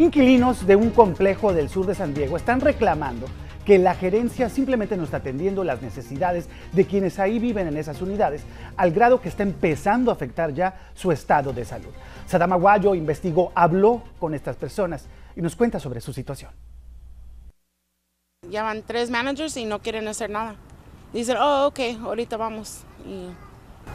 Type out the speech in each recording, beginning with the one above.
Inquilinos de un complejo del sur de San Diego están reclamando que la gerencia simplemente no está atendiendo las necesidades de quienes ahí viven en esas unidades, al grado que está empezando a afectar ya su estado de salud. Sadama Guayo investigó, habló con estas personas y nos cuenta sobre su situación. Ya tres managers y no quieren hacer nada. Dicen, oh, ok, ahorita vamos. Y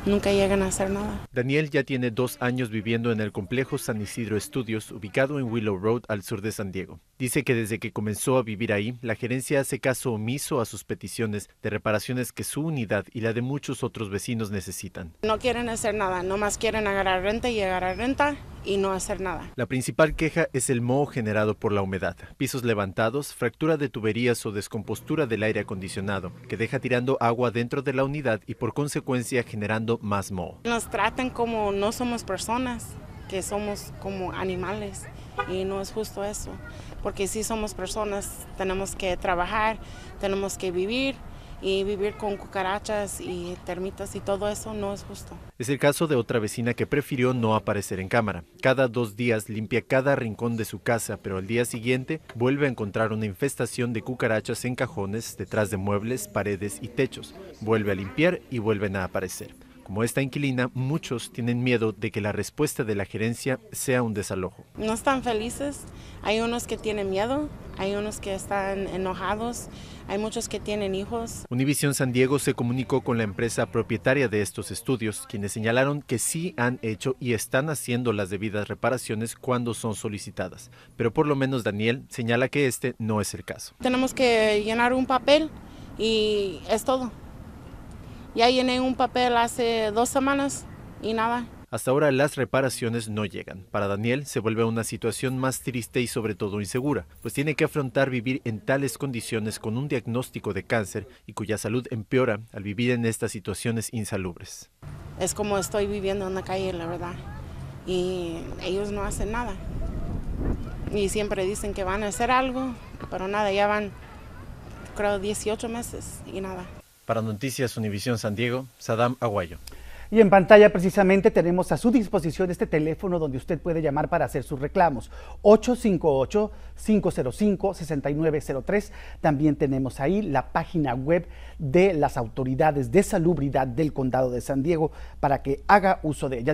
nunca llegan a hacer nada. Daniel ya tiene dos años viviendo en el complejo San Isidro Studios, ubicado en Willow Road, al sur de San Diego. Dice que desde que comenzó a vivir ahí, la gerencia hace caso omiso a sus peticiones de reparaciones que su unidad y la de muchos otros vecinos necesitan. No quieren hacer nada, nomás quieren agarrar renta y agarrar renta y no hacer nada. La principal queja es el moho generado por la humedad, pisos levantados, fractura de tuberías o descompostura del aire acondicionado, que deja tirando agua dentro de la unidad y por consecuencia generando más moho. Nos tratan como no somos personas, que somos como animales y no es justo eso, porque si somos personas tenemos que trabajar, tenemos que vivir y vivir con cucarachas y termitas y todo eso no es justo. Es el caso de otra vecina que prefirió no aparecer en cámara. Cada dos días limpia cada rincón de su casa, pero al día siguiente vuelve a encontrar una infestación de cucarachas en cajones, detrás de muebles, paredes y techos. Vuelve a limpiar y vuelven a aparecer. Como esta inquilina, muchos tienen miedo de que la respuesta de la gerencia sea un desalojo. No están felices, hay unos que tienen miedo, hay unos que están enojados, hay muchos que tienen hijos. Univision San Diego se comunicó con la empresa propietaria de estos estudios, quienes señalaron que sí han hecho y están haciendo las debidas reparaciones cuando son solicitadas, pero por lo menos Daniel señala que este no es el caso. Tenemos que llenar un papel y es todo. Ya llené un papel hace dos semanas y nada, hasta ahora las reparaciones no llegan. Para Daniel se vuelve una situación más triste y sobre todo insegura, pues tiene que afrontar vivir en tales condiciones con un diagnóstico de cáncer y cuya salud empeora al vivir en estas situaciones insalubres. Es como estoy viviendo en una calle, la verdad, y ellos no hacen nada. Y siempre dicen que van a hacer algo, pero nada, ya van creo 18 meses y nada. Para Noticias Univisión San Diego, Saddam Aguayo. Y en pantalla precisamente tenemos a su disposición este teléfono donde usted puede llamar para hacer sus reclamos. 858-505-6903. También tenemos ahí la página web de las autoridades de salubridad del condado de San Diego para que haga uso de ellas.